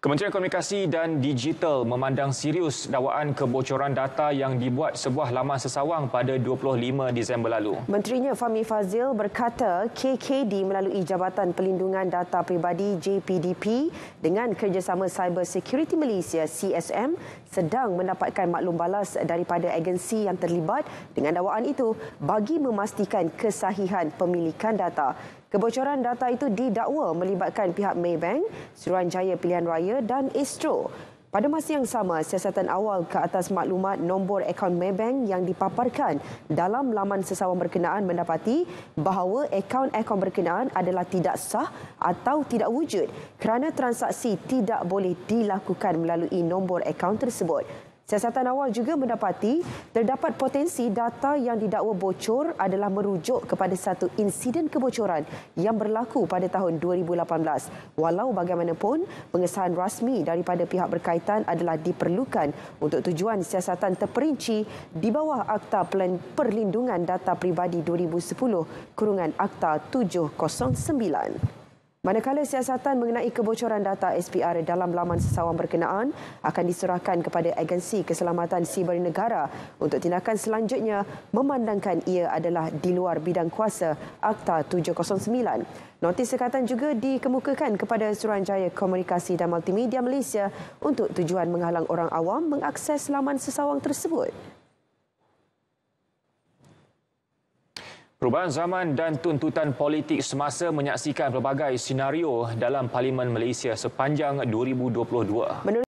Kementerian Komunikasi dan Digital memandang serius dakwaan kebocoran data yang dibuat sebuah laman sesawang pada 25 Disember lalu. Menterinya Fahmi Fazil berkata KKD melalui Jabatan Pelindungan Data Peribadi JPDP dengan kerjasama Cyber Security Malaysia CSM sedang mendapatkan maklum balas daripada agensi yang terlibat dengan dakwaan itu bagi memastikan kesahihan pemilikan data. Kebocoran data itu didakwa melibatkan pihak Maybank, Suruhanjaya Pilihan Raya dan Astro. Pada masa yang sama, siasatan awal ke atas maklumat nombor akaun Maybank yang dipaparkan dalam laman sesawang berkenaan mendapati bahawa akaun-akaun berkenaan adalah tidak sah atau tidak wujud kerana transaksi tidak boleh dilakukan melalui nombor akaun tersebut. Siasatan awal juga mendapati terdapat potensi data yang didakwa bocor adalah merujuk kepada satu insiden kebocoran yang berlaku pada tahun 2018. Walau bagaimanapun, pengesahan rasmi daripada pihak berkaitan adalah diperlukan untuk tujuan siasatan terperinci di bawah Akta Pelan Perlindungan Data Peribadi 2010 kurungan Akta 709. Manakala siasatan mengenai kebocoran data SPR dalam laman sesawang berkenaan akan diserahkan kepada Agensi Keselamatan Siber Negara untuk tindakan selanjutnya memandangkan ia adalah di luar bidang kuasa Akta 709. Notis sekatan juga dikemukakan kepada Suruhanjaya Komunikasi dan Multimedia Malaysia untuk tujuan menghalang orang awam mengakses laman sesawang tersebut. Perubahan zaman dan tuntutan politik semasa menyaksikan pelbagai senario dalam Parlimen Malaysia sepanjang 2022. Menurut